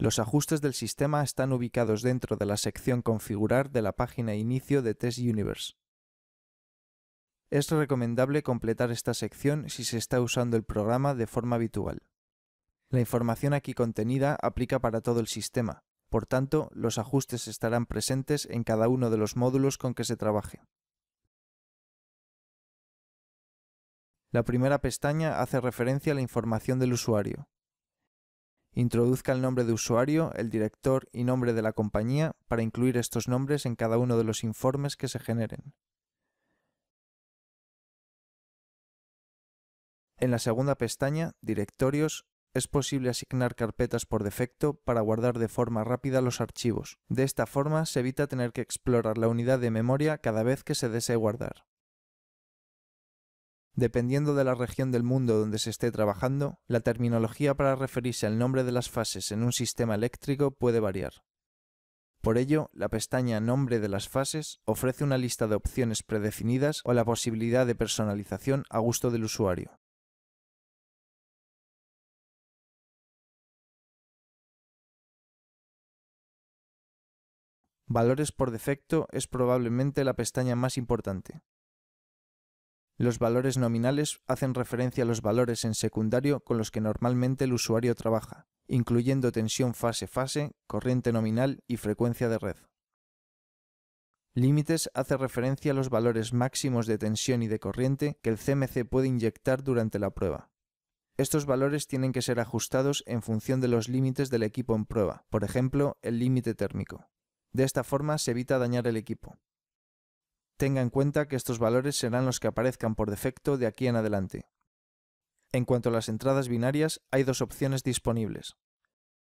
Los ajustes del sistema están ubicados dentro de la sección Configurar de la página Inicio de Test Universe. Es recomendable completar esta sección si se está usando el programa de forma habitual. La información aquí contenida aplica para todo el sistema, por tanto, los ajustes estarán presentes en cada uno de los módulos con que se trabaje. La primera pestaña hace referencia a la información del usuario, Introduzca el nombre de usuario, el director y nombre de la compañía para incluir estos nombres en cada uno de los informes que se generen. En la segunda pestaña, Directorios, es posible asignar carpetas por defecto para guardar de forma rápida los archivos. De esta forma se evita tener que explorar la unidad de memoria cada vez que se desee guardar. Dependiendo de la región del mundo donde se esté trabajando, la terminología para referirse al nombre de las fases en un sistema eléctrico puede variar. Por ello, la pestaña Nombre de las fases ofrece una lista de opciones predefinidas o la posibilidad de personalización a gusto del usuario. Valores por defecto es probablemente la pestaña más importante, los valores nominales hacen referencia a los valores en secundario con los que normalmente el usuario trabaja, incluyendo tensión fase-fase, corriente nominal y frecuencia de red. Límites hace referencia a los valores máximos de tensión y de corriente que el CMC puede inyectar durante la prueba. Estos valores tienen que ser ajustados en función de los límites del equipo en prueba, por ejemplo, el límite térmico. De esta forma se evita dañar el equipo tenga en cuenta que estos valores serán los que aparezcan por defecto de aquí en adelante. En cuanto a las entradas binarias, hay dos opciones disponibles.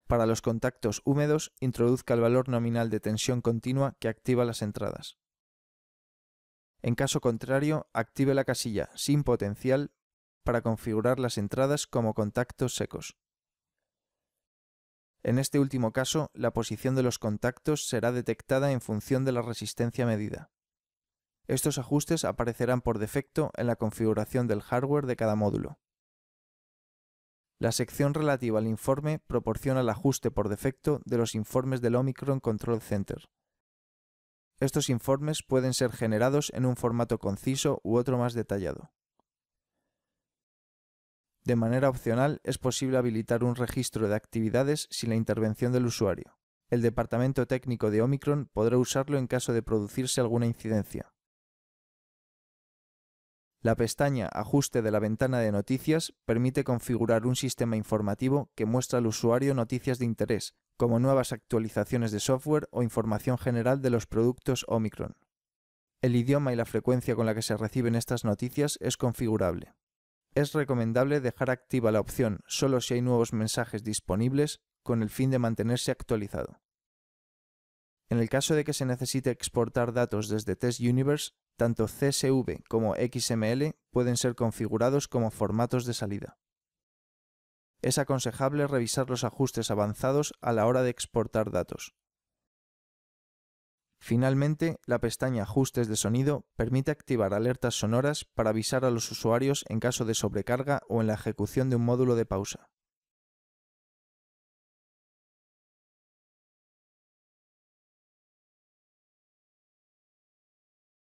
Para los contactos húmedos, introduzca el valor nominal de tensión continua que activa las entradas. En caso contrario, active la casilla sin potencial para configurar las entradas como contactos secos. En este último caso, la posición de los contactos será detectada en función de la resistencia medida. Estos ajustes aparecerán por defecto en la configuración del hardware de cada módulo. La sección relativa al informe proporciona el ajuste por defecto de los informes del Omicron Control Center. Estos informes pueden ser generados en un formato conciso u otro más detallado. De manera opcional, es posible habilitar un registro de actividades sin la intervención del usuario. El departamento técnico de Omicron podrá usarlo en caso de producirse alguna incidencia. La pestaña Ajuste de la ventana de noticias permite configurar un sistema informativo que muestra al usuario noticias de interés, como nuevas actualizaciones de software o información general de los productos Omicron. El idioma y la frecuencia con la que se reciben estas noticias es configurable. Es recomendable dejar activa la opción solo si hay nuevos mensajes disponibles con el fin de mantenerse actualizado. En el caso de que se necesite exportar datos desde Test Universe, tanto CSV como XML pueden ser configurados como formatos de salida. Es aconsejable revisar los ajustes avanzados a la hora de exportar datos. Finalmente, la pestaña Ajustes de sonido permite activar alertas sonoras para avisar a los usuarios en caso de sobrecarga o en la ejecución de un módulo de pausa.